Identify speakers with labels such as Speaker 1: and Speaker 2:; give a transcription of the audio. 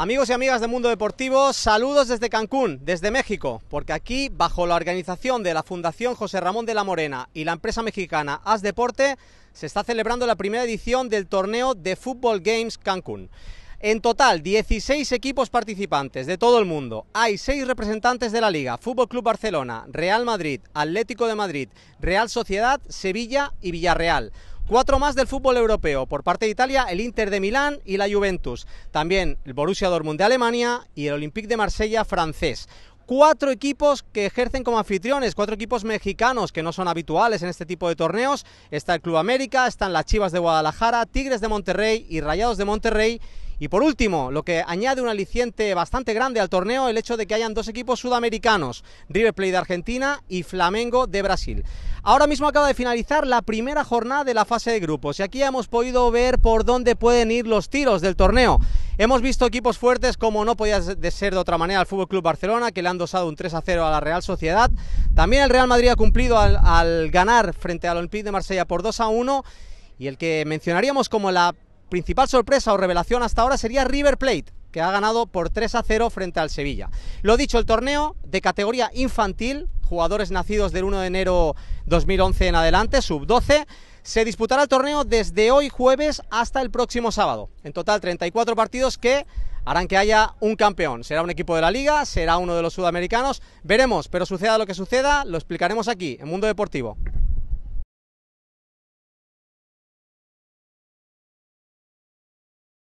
Speaker 1: Amigos y amigas de Mundo Deportivo,
Speaker 2: saludos desde Cancún, desde México, porque aquí, bajo la organización de la Fundación José Ramón de la Morena y la empresa mexicana As Deporte, se está celebrando la primera edición del torneo de Football Games Cancún. En total, 16 equipos participantes de todo el mundo. Hay 6 representantes de la liga: Fútbol Club Barcelona, Real Madrid, Atlético de Madrid, Real Sociedad, Sevilla y Villarreal. Cuatro más del fútbol europeo. Por parte de Italia, el Inter de Milán y la Juventus. También el Borussia Dortmund de Alemania y el Olympique de Marsella francés cuatro equipos que ejercen como anfitriones, cuatro equipos mexicanos que no son habituales en este tipo de torneos. Está el Club América, están las Chivas de Guadalajara, Tigres de Monterrey y Rayados de Monterrey y por último, lo que añade un aliciente bastante grande al torneo, el hecho de que hayan dos equipos sudamericanos, River Plate de Argentina y Flamengo de Brasil. Ahora mismo acaba de finalizar la primera jornada de la fase de grupos y aquí hemos podido ver por dónde pueden ir los tiros del torneo. Hemos visto equipos fuertes como no podía ser de otra manera el FC Club Barcelona, que le han dosado un 3 0 a la Real Sociedad. También el Real Madrid ha cumplido al, al ganar frente al Olympique de Marsella por 2 a 1. Y el que mencionaríamos como la principal sorpresa o revelación hasta ahora sería River Plate, que ha ganado por 3 a 0 frente al Sevilla. Lo dicho, el torneo de categoría infantil, jugadores nacidos del 1 de enero 2011 en adelante, sub 12, se disputará el torneo desde hoy jueves hasta el próximo sábado. En total 34 partidos que harán que haya un campeón. Será un equipo de la liga, será uno de los sudamericanos, veremos, pero suceda lo que suceda, lo explicaremos aquí en Mundo
Speaker 1: Deportivo.